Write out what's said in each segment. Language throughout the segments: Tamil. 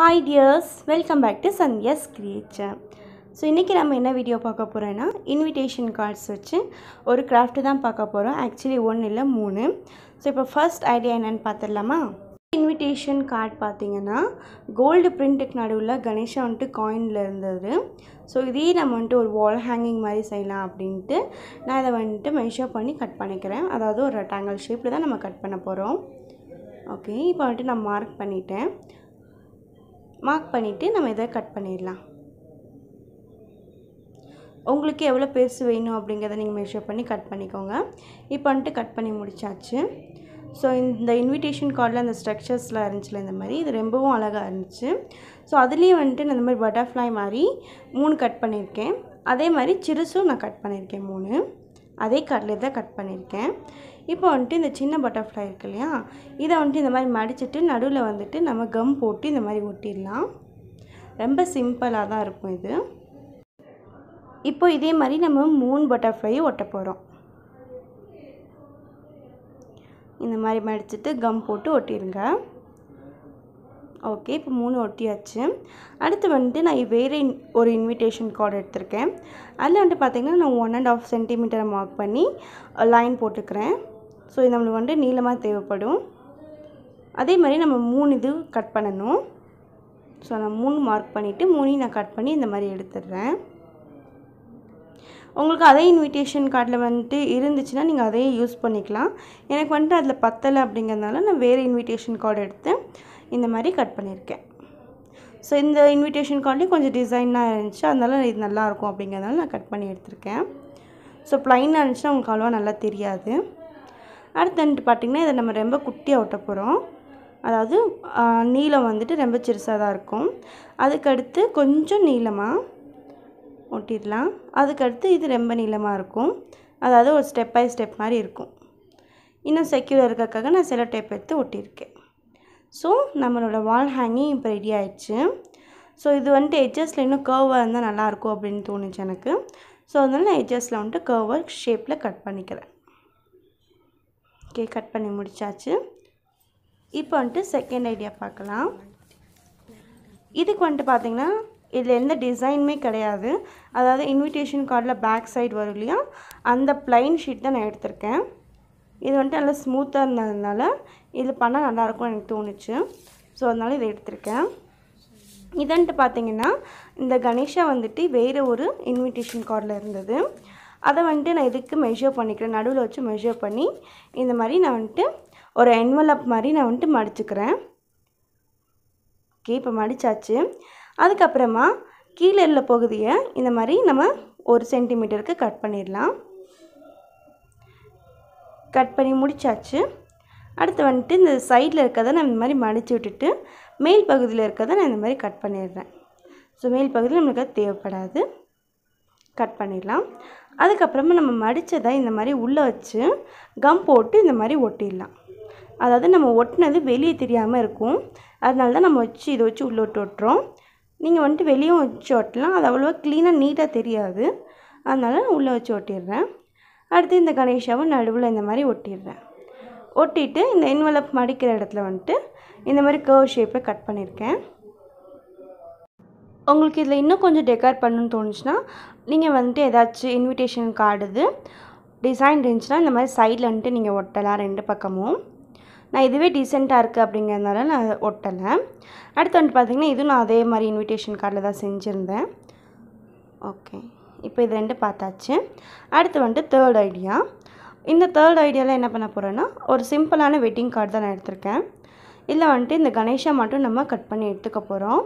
hi dears welcome back to Sandhya's creature so இன்றைக்கி நம்ம என்ன வீடியோ பார்க்க போகிறோன்னா இன்விடேஷன் கார்ட்ஸ் வச்சு ஒரு கிராஃப்ட்டு தான் பார்க்க போகிறோம் ஆக்சுவலி ஒன்று இல்லை மூணு ஸோ இப்போ ஃபர்ஸ்ட் ஐடியா என்னென்னு பார்த்துடலாமா இன்விடேஷன் கார்டு பார்த்திங்கன்னா கோல்டு பிரிண்ட்டுக்கு நடுவில் கணேஷா வந்துட்டு காயினில் இருந்தது ஸோ இதே நம்ம வந்துட்டு ஒரு வால் ஹேங்கிங் மாதிரி செய்யலாம் அப்படின்ட்டு நான் இதை வந்துட்டு மெஷர் பண்ணி கட் பண்ணிக்கிறேன் அதாவது ஒரு ரெட்டாங்கல் ஷேப்பில் தான் நம்ம கட் பண்ண போகிறோம் ஓகே இப்போ வந்துட்டு நான் மார்க் பண்ணிட்டேன் மார்க் பண்ணிவிட்டு நம்ம இதை கட் பண்ணிடலாம் உங்களுக்கு எவ்வளோ பெருசு வேணும் அப்படிங்கிறத நீங்கள் மெஷர் பண்ணி கட் பண்ணிக்கோங்க இப்போ வந்துட்டு கட் பண்ணி முடித்தாச்சு ஸோ இந்த இன்விடேஷன் கார்டில் அந்த ஸ்ட்ரக்சர்ஸ்லாம் இருந்துச்சுல இந்த மாதிரி இது ரொம்பவும் அழகாக இருந்துச்சு ஸோ அதுலேயும் வந்துட்டு நான் இந்த மாதிரி பட்டர்ஃப்ளை மாதிரி மூணு கட் பண்ணியிருக்கேன் அதே மாதிரி சிறுசும் நான் கட் பண்ணியிருக்கேன் மூணு அதே கட்லேட் தான் கட் பண்ணியிருக்கேன் இப்போ வந்துட்டு இந்த சின்ன பட்டர்ஃப்ளை இருக்கு இல்லையா இதை வந்துட்டு இந்த மாதிரி மடிச்சுட்டு நடுவில் வந்துட்டு நம்ம கம் போட்டு இந்த மாதிரி ஒட்டிடலாம் ரொம்ப சிம்பிளாக தான் இருக்கும் இது இப்போ இதே மாதிரி நம்ம மூணு பட்டர்ஃப்ளையும் ஒட்ட போகிறோம் இந்த மாதிரி மடிச்சுட்டு கம் போட்டு ஒட்டிடுங்க ஓகே இப்போ மூணு ஒட்டியாச்சு அடுத்து வந்துட்டு நான் வேறு ஒரு இன்விடேஷன் கார்டு எடுத்திருக்கேன் அதில் வந்துட்டு பார்த்திங்கன்னா நான் ஒன் அண்ட் ஆஃப் சென்டிமீட்டரை மார்க் பண்ணி லைன் போட்டுக்கிறேன் ஸோ இது நம்மளுக்கு வந்துட்டு நீளமாக தேவைப்படும் அதே மாதிரி நம்ம மூணு இது கட் பண்ணணும் ஸோ நான் மூணு மார்க் பண்ணிவிட்டு மூணையும் நான் கட் பண்ணி இந்த மாதிரி எடுத்துடுறேன் உங்களுக்கு அதே இன்விடேஷன் கார்டில் வந்துட்டு இருந்துச்சுன்னா நீங்கள் அதையே யூஸ் பண்ணிக்கலாம் எனக்கு வந்துட்டு அதில் பத்தலை அப்படிங்கிறதுனால நான் வேறு இன்விடேஷன் கார்டு எடுத்து இந்த மாதிரி கட் பண்ணியிருக்கேன் ஸோ இந்த இன்விடேஷன் கார்ட்லேயும் கொஞ்சம் டிசைனாக இருந்துச்சு அதனால் இது நல்லாயிருக்கும் அப்படிங்கிறதுனால நான் கட் பண்ணி எடுத்திருக்கேன் ஸோ ப்ளைனாக இருந்துச்சுன்னா உங்களுக்கு அவ்வளோ நல்லா தெரியாது அடுத்து வந்துட்டு பார்த்திங்கன்னா இதை நம்ம ரொம்ப குட்டியாக ஒட்ட போகிறோம் அதாவது நீளம் வந்துட்டு ரொம்ப சிறுசாக தான் இருக்கும் அதுக்கடுத்து கொஞ்சம் நீளமாக ஒட்டிடலாம் அதுக்கடுத்து இது ரொம்ப நீளமாக இருக்கும் அதாவது ஒரு ஸ்டெப் பை ஸ்டெப் மாதிரி இருக்கும் இன்னும் செக்யூர் இருக்கக்காக நான் சில டேப் எடுத்து ஒட்டியிருக்கேன் ஸோ நம்மளோட வால் ஹேங்கிங் இப்போ ரெடி ஆயிடுச்சு ஸோ இது வந்துட்டு எட்ஜஸில் இன்னும் கர்வாக இருந்தால் நல்லாயிருக்கும் அப்படின்னு தோணுச்சு எனக்கு ஸோ அதனால் நான் எட்ஜஸ்டில் வந்துட்டு கர்வாக ஷேப்பில் கட் பண்ணிக்கிறேன் ஓகே கட் பண்ணி முடித்தாச்சு இப்போ வந்துட்டு செகண்ட் ஐடியா பார்க்கலாம் இதுக்கு வந்துட்டு பார்த்திங்கன்னா இதில் எந்த டிசைனுமே கிடையாது அதாவது இன்விடேஷன் கார்டில் பேக் சைடு வரும் இல்லையா அந்த ப்ளைன் ஷீட் தான் நான் எடுத்திருக்கேன் இது வந்துட்டு நல்லா ஸ்மூத்தாக இருந்ததுனால இது பண்ணால் நல்லாயிருக்கும் எனக்கு தோணுச்சு ஸோ அதனால் இதை எடுத்திருக்கேன் இதன்ட்டு பார்த்தீங்கன்னா இந்த கணேஷா வந்துட்டு வேறு ஒரு இன்விடேஷன் கார்டில் இருந்தது அதை வந்துட்டு நான் இதுக்கு மெஷர் பண்ணிக்கிறேன் நடுவில் வச்சு மெஷர் பண்ணி இந்த மாதிரி நான் வந்துட்டு ஒரு என்வலப் மாதிரி நான் வந்துட்டு மடிச்சுக்கிறேன் ஓகே இப்போ மடித்தாச்சு அதுக்கப்புறமா கீழே உள்ள பகுதியை இந்த மாதிரி நம்ம ஒரு சென்டிமீட்டருக்கு கட் பண்ணிடலாம் கட் பண்ணி முடித்தாச்சு அடுத்து வந்துட்டு இந்த சைடில் இருக்கிறத நான் இந்த மாதிரி மடித்து விட்டுட்டு மேல் பகுதியில் இருக்கிறத நான் இந்த மாதிரி கட் பண்ணிடுறேன் ஸோ மேல் பகுதியில் நம்மளுக்கு அது தேவைப்படாது கட் பண்ணிடலாம் அதுக்கப்புறமா நம்ம மடித்ததை இந்த மாதிரி உள்ளே வச்சு கம் போட்டு இந்த மாதிரி ஒட்டிடலாம் அதாவது நம்ம ஒட்டினது வெளியே தெரியாமல் இருக்கும் அதனால தான் நம்ம வச்சு இதை வச்சு உள்ளே விட்டு ஒட்டுறோம் நீங்கள் வந்துட்டு வெளியே வச்சு ஒட்டலாம் அது அவ்வளோவா க்ளீனாக நீட்டாக தெரியாது அதனால் நான் உள்ளே வச்சு ஒட்டிடுறேன் அடுத்து இந்த கணேஷாவும் நடுவில் இந்த மாதிரி ஒட்டிடுறேன் ஒட்டிட்டு இந்த இன்வெலப் மடிக்கிற இடத்துல வந்துட்டு இந்த மாதிரி கர்வ் ஷேப்பை கட் பண்ணியிருக்கேன் உங்களுக்கு இதில் இன்னும் கொஞ்சம் டெக்கார் பண்ணுன்னு தோணுச்சுன்னா நீங்கள் வந்துட்டு ஏதாச்சும் இன்விடேஷன் கார்டு டிசைன் இருந்துச்சுன்னா இந்த மாதிரி சைடில் வந்துட்டு நீங்கள் ஒட்டலாம் ரெண்டு பக்கமும் நான் இதுவே டீசெண்டாக இருக்குது அப்படிங்கிறதுனால நான் ஒட்டலை அடுத்து வந்துட்டு பார்த்திங்கன்னா இதுவும் நான் அதே மாதிரி இன்விடேஷன் கார்டில் தான் செஞ்சுருந்தேன் ஓகே இப்போ இது ரெண்டு பார்த்தாச்சு அடுத்து வந்துட்டு தேர்ட் ஐடியா இந்த தேர்ட் ஐடியாவில் என்ன பண்ண போகிறேன்னா ஒரு சிம்பிளான வெட்டிங் கார்டு தான் நான் எடுத்திருக்கேன் இதில் வந்துட்டு இந்த கணேஷா மட்டும் நம்ம கட் பண்ணி எடுத்துக்க போகிறோம்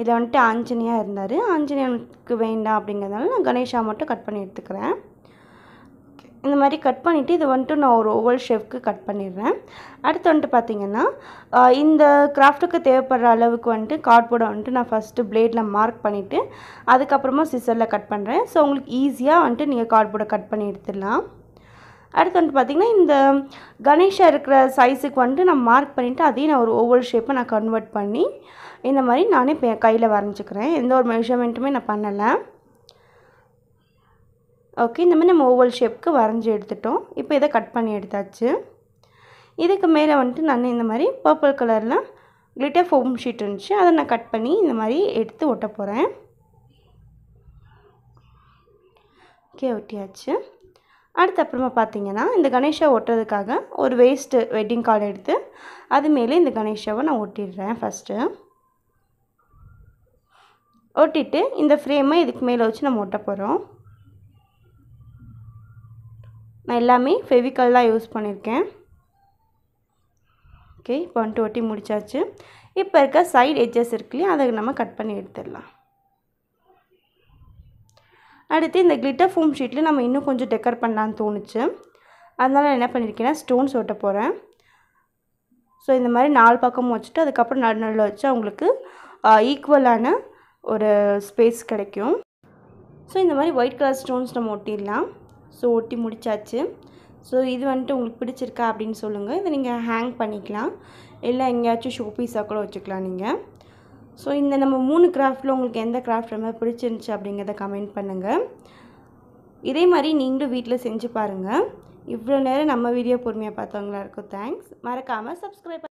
இதில் வந்துட்டு ஆஞ்சனியாக இருந்தார் ஆஞ்சனியனுக்கு வேண்டாம் அப்படிங்கிறதுனால நான் கணேஷா மட்டும் கட் பண்ணி எடுத்துக்கிறேன் இந்த மாதிரி கட் பண்ணிவிட்டு இது வந்துட்டு நான் ஒரு ஓவல் ஷேப்க்கு கட் பண்ணிடுறேன் அடுத்து வந்துட்டு பார்த்திங்கன்னா இந்த கிராஃப்ட்டுக்கு தேவைப்படுற அளவுக்கு வந்துட்டு கார்ட்போர்டை வந்துட்டு நான் ஃபஸ்ட்டு பிளேடில் மார்க் பண்ணிவிட்டு அதுக்கப்புறமா சிசரில் கட் பண்ணுறேன் ஸோ உங்களுக்கு ஈஸியாக வந்துட்டு நீங்கள் கார்ட்போர்டை கட் பண்ணி எடுத்துடலாம் அடுத்து வந்துட்டு பார்த்திங்கன்னா இந்த கணேஷாக இருக்கிற சைஸுக்கு வந்துட்டு நான் மார்க் பண்ணிவிட்டு அதையும் நான் ஒரு ஓவல் ஷேப்பை நான் கன்வெர்ட் பண்ணி இந்த மாதிரி நானே கையில் வரைஞ்சிக்கிறேன் எந்த ஒரு மெஷர்மெண்ட்டுமே நான் பண்ணலை ஓகே இந்த மாதிரி நம்ம ஓவல் ஷேப்க்கு வரைஞ்சி எடுத்துட்டோம் இப்போ இதை கட் பண்ணி எடுத்தாச்சு இதுக்கு மேலே வந்துட்டு நான் இந்த மாதிரி பர்பிள் கலரில் கிளிட்டர் ஃபோம் ஷீட் இருந்துச்சு அதை நான் கட் பண்ணி இந்த மாதிரி எடுத்து ஒட்ட போகிறேன் ஓகே ஒட்டியாச்சு அடுத்து அப்புறமா பார்த்தீங்கன்னா இந்த கணேஷா ஒட்டுறதுக்காக ஒரு வேஸ்ட்டு வெட்டிங் கார்டு எடுத்து அது மேலே இந்த கணேஷாவை நான் ஒட்டிடுறேன் ஃபஸ்ட்டு ஒட்டிட்டு இந்த ஃப்ரேமை இதுக்கு மேலே வச்சு நம்ம ஒட்ட போகிறோம் நான் எல்லாமே ஃபெவிக்கல் தான் யூஸ் பண்ணியிருக்கேன் ஓகே இப்போ வந்துட்டு ஒட்டி முடித்தாச்சு இப்போ இருக்க சைடு எட்ஜஸ் இருக்குல்லையே அதை நம்ம கட் பண்ணி எடுத்துடலாம் அடுத்து இந்த கிளிட்டர் ஃபோம் ஷீட்டில் நம்ம இன்னும் கொஞ்சம் டெக்கர் பண்ணலான்னு தோணுச்சு அதனால் என்ன பண்ணியிருக்கேன்னா ஸ்டோன்ஸ் ஒட்ட போகிறேன் ஸோ இந்த மாதிரி நாலு பக்கமும் வச்சுட்டு அதுக்கப்புறம் நடு நடுவில் வச்சு அவங்களுக்கு ஈக்குவலான ஒரு ஸ்பேஸ் கிடைக்கும் ஸோ இந்த மாதிரி ஒயிட் கலர் ஸ்டோன்ஸ் நம்ம ஒட்டிடலாம் ஸோ ஒட்டி முடித்தாச்சு ஸோ இது வந்துட்டு உங்களுக்கு பிடிச்சிருக்கா அப்படின்னு சொல்லுங்கள் இதை நீங்கள் ஹேங் பண்ணிக்கலாம் இல்லை எங்கேயாச்சும் ஷோ பீஸாக கூட வச்சுக்கலாம் நீங்கள் ஸோ இந்த நம்ம மூணு கிராஃப்டில் உங்களுக்கு எந்த கிராஃப்ட் ரொம்ப பிடிச்சிருந்துச்சு அப்படிங்கிறத கமெண்ட் பண்ணுங்கள் இதே மாதிரி நீங்களும் வீட்டில் செஞ்சு பாருங்கள் இவ்வளோ நேரம் நம்ம வீடியோ பொறுமையாக பார்த்தவங்களா இருக்கும் தேங்க்ஸ் மறக்காமல் சப்ஸ்கிரைப்